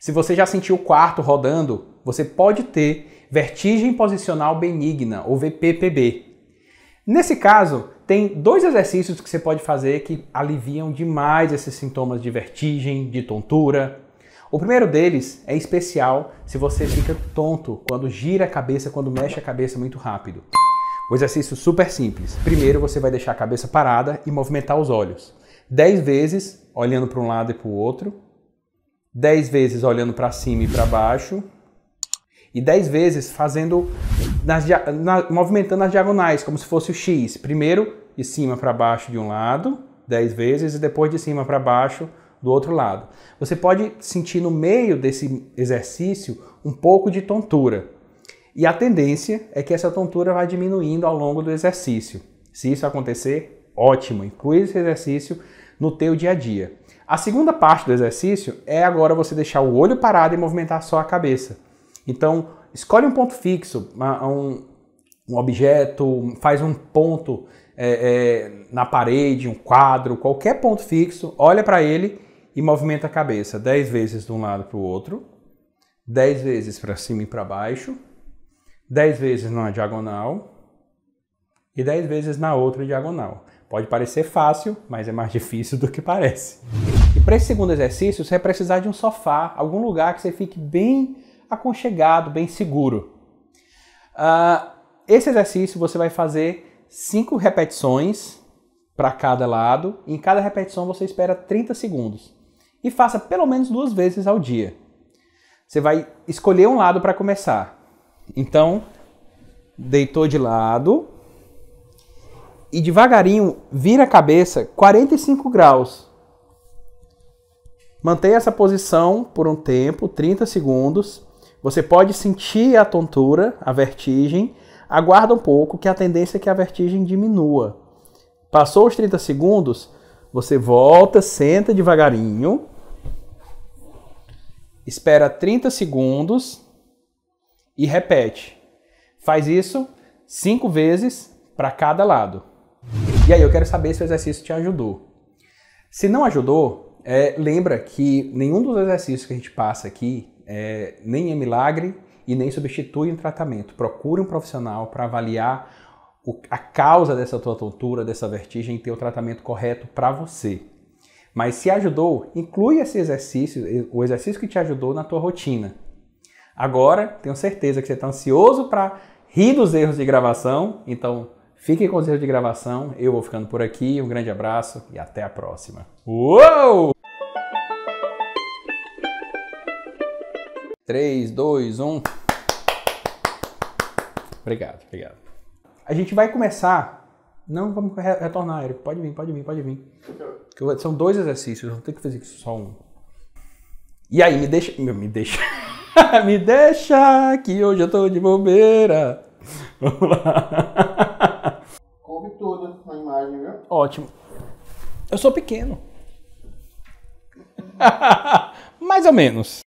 Se você já sentiu o quarto rodando, você pode ter vertigem posicional benigna, ou VPPB. Nesse caso, tem dois exercícios que você pode fazer que aliviam demais esses sintomas de vertigem, de tontura. O primeiro deles é especial se você fica tonto quando gira a cabeça, quando mexe a cabeça muito rápido. O exercício super simples. Primeiro você vai deixar a cabeça parada e movimentar os olhos. dez vezes, olhando para um lado e para o outro, dez vezes olhando para cima e para baixo e dez vezes fazendo nas, na, movimentando as diagonais como se fosse o X. Primeiro de cima para baixo de um lado, dez vezes e depois de cima para baixo do outro lado. Você pode sentir no meio desse exercício um pouco de tontura. E a tendência é que essa tontura vai diminuindo ao longo do exercício. Se isso acontecer, ótimo, inclui esse exercício no teu dia a dia. A segunda parte do exercício é agora você deixar o olho parado e movimentar só a cabeça. Então, escolhe um ponto fixo, um, um objeto, faz um ponto é, é, na parede, um quadro, qualquer ponto fixo, olha para ele e movimenta a cabeça 10 vezes de um lado para o outro, 10 vezes para cima e para baixo, 10 vezes numa diagonal e 10 vezes na outra diagonal. Pode parecer fácil, mas é mais difícil do que parece. E para esse segundo exercício, você vai precisar de um sofá, algum lugar que você fique bem aconchegado, bem seguro. Uh, esse exercício você vai fazer cinco repetições para cada lado. Em cada repetição você espera 30 segundos. E faça pelo menos duas vezes ao dia. Você vai escolher um lado para começar. Então, deitou de lado, e devagarinho vira a cabeça 45 graus. Mantenha essa posição por um tempo, 30 segundos. Você pode sentir a tontura, a vertigem. Aguarda um pouco que a tendência é que a vertigem diminua. Passou os 30 segundos, você volta, senta devagarinho. Espera 30 segundos e repete. Faz isso cinco vezes para cada lado. E aí eu quero saber se o exercício te ajudou. Se não ajudou, é, lembra que nenhum dos exercícios que a gente passa aqui é, nem é milagre e nem substitui um tratamento. Procure um profissional para avaliar o, a causa dessa tua tontura, dessa vertigem e ter o tratamento correto para você. Mas se ajudou, inclui esse exercício, o exercício que te ajudou na tua rotina. Agora, tenho certeza que você está ansioso para rir dos erros de gravação, então Fiquem com os erros de gravação. Eu vou ficando por aqui. Um grande abraço e até a próxima. Uou! 3, 2, 1. Obrigado, obrigado. A gente vai começar. Não vamos retornar, Eric. Pode vir, pode vir, pode vir. São dois exercícios, não tem que fazer só um. E aí, me deixa. Me deixa. me deixa que hoje eu tô de bobeira. Vamos lá. Ótimo. Eu sou pequeno. Mais ou menos.